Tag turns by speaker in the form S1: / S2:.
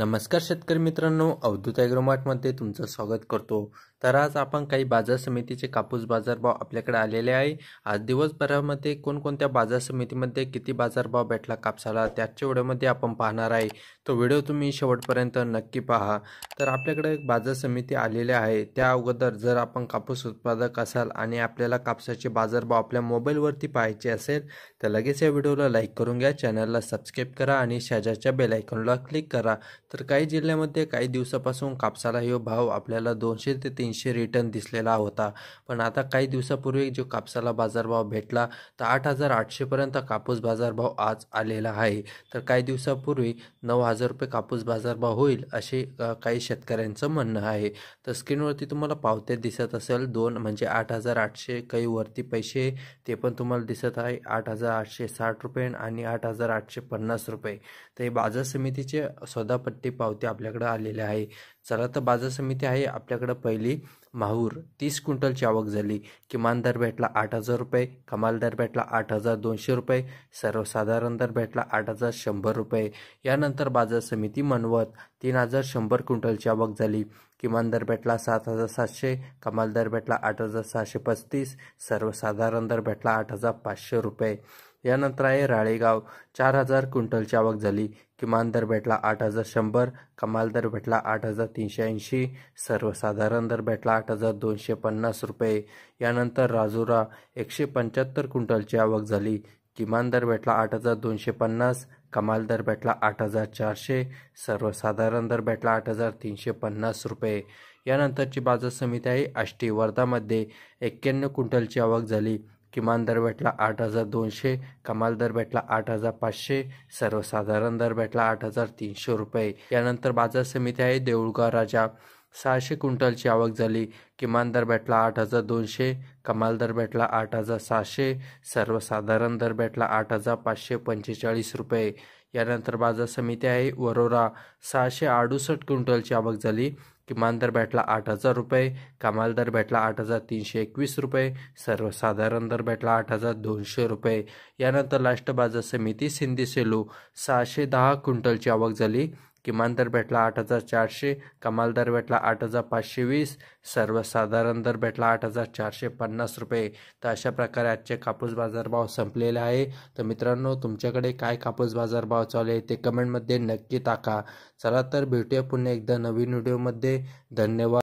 S1: नमस्कार शेतकरी मित्रांनो अवधूत ॲग्रोमार्टमध्ये तुमचं स्वागत करतो तर आज आपण काही बाजार समितीचे कापूस बाजारभाव आपल्याकडे आलेले आहे आज दिवसभरामध्ये कोणकोणत्या बाजार समितीमध्ये किती बाजारभाव भेटला कापसाला त्याच्या व्हिडिओमध्ये आपण पाहणार आहे तो व्हिडिओ तुम्ही शेवटपर्यंत नक्की पहा तर आपल्याकडे एक बाजार समिती आलेली आहे त्या अगोदर जर आपण कापूस उत्पादक असाल आणि आपल्याला कापसाचे बाजारभाव आपल्या मोबाईलवरती पाहायचे असेल तर लगेच या व्हिडिओला लाईक करून घ्या चॅनलला सबस्क्राईब करा आणि शेजारच्या बेलायकॉनला क्लिक करा तर काही जिल्ह्यामध्ये काही दिवसापासून कापसाला हे भाव आपल्याला दोनशे ते तीन तीनशे रिटर्न दिसलेला होता पण आता काही दिवसापूर्वी जो कापसाला बाजारभाव भेटला तर आठ हजार आठशेपर्यंत कापूस बाजारभाव आज आलेला आहे तर काही दिवसापूर्वी नऊ हजार रुपये कापूस बाजारभाव होईल असे काही शेतकऱ्यांचं म्हणणं आहे तर स्क्रीनवरती तुम्हाला पावत्या दिसत असेल दोन म्हणजे आठ हजार आठशे काही वरती पैसे ते पण तुम्हाला दिसत आहे आठ हजार आठशे साठ रुपये आणि आठ हजार आठशे पन्नास रुपये तर हे बाजार समितीचे सौदापट्टी पावती आपल्याकडे आलेले आहे चला तर बाजार समिती आहे आपल्याकडं पहिली माहूर तीस क्विंटलची आवक झाली किमान दर भेटला आठ हजार रुपये कमाल दर भेटला आठ हजार दोनशे रुपये सर्वसाधारण दर भेटला आठ हजार शंभर रुपये यानंतर बाजार समिती मनवत तीन हजार शंभर क्विंटलची आवक झाली किमान दर भेटला सात हजार सातशे कमाल दर भेटला आठ हजार सहाशे पस्तीस सर्वसाधारण दर भेटला आठ हजार पाचशे रुपये यानंतर आहे राळेगाव चार हजार क्विंटलची आवक झाली किमान दर भेटला आठ हजार शंभर कमाल दर भेटला आठ हजार तीनशे ऐंशी सर्वसाधारण दर भेटला आठ हजार दोनशे पन्नास रुपये यानंतर राजुरा एकशे पंच्याहत्तर क्विंटलची आवक झाली किमान दर भेटला आठ हजार दोनशे पन्नास कमाल दर भेटला आठ हजार चारशे सर्वसाधारण दर भेटला आठ हजार तीनशे पन्नास रुपये यानंतरची बाजार समिती आहे आष्टी वर्धामध्ये एक्क्याण्णव क्विंटलची आवक झाली किमान दर भेटला आठ हजार दोनशे कमाल दर भेटला आठ हजार पाचशे सर्वसाधारण दर भेटला आठ हजार तीनशे रुपये यानंतर बाजार समिती आहे देऊळगाव राजा सहाशे क्विंटलची आवक झाली किमान दर भेटला आठ हजार दोनशे कमाल दर भेटला आठ हजार सहाशे सर्वसाधारण दर भेटला आठ हजार पाचशे पंचेचाळीस रुपये यानंतर बाजार समिती आहे वरोरा सहाशे अडुसष्ट क्विंटलची आवक झाली किमान दर भेटला आठ हजार रुपये कमाल दर भेटला आठ हजार तीनशे एकवीस रुपये सर्वसाधारण दर भेटला आठ हजार दोनशे रुपये यानंतर लास्ट बाजार समिती सिंधी सेलू सहाशे दहा क्विंटलची आवक झाली किमान दर भेटला आठ हजार चारशे कमाल दर भेटला आठ हजार पाचशे वीस सर्वसाधारण दर भेटला आठ हजार चारशे पन्नास रुपये तर अशा प्रकारे आजचे कापूस बाजारभाव संपलेले आहे तर मित्रांनो तुमच्याकडे काय कापूस बाजारभाव चालू आहे ते कमेंटमध्ये नक्की टाका चला तर भेटूया पुन्हा एकदा नवीन व्हिडिओमध्ये धन्यवाद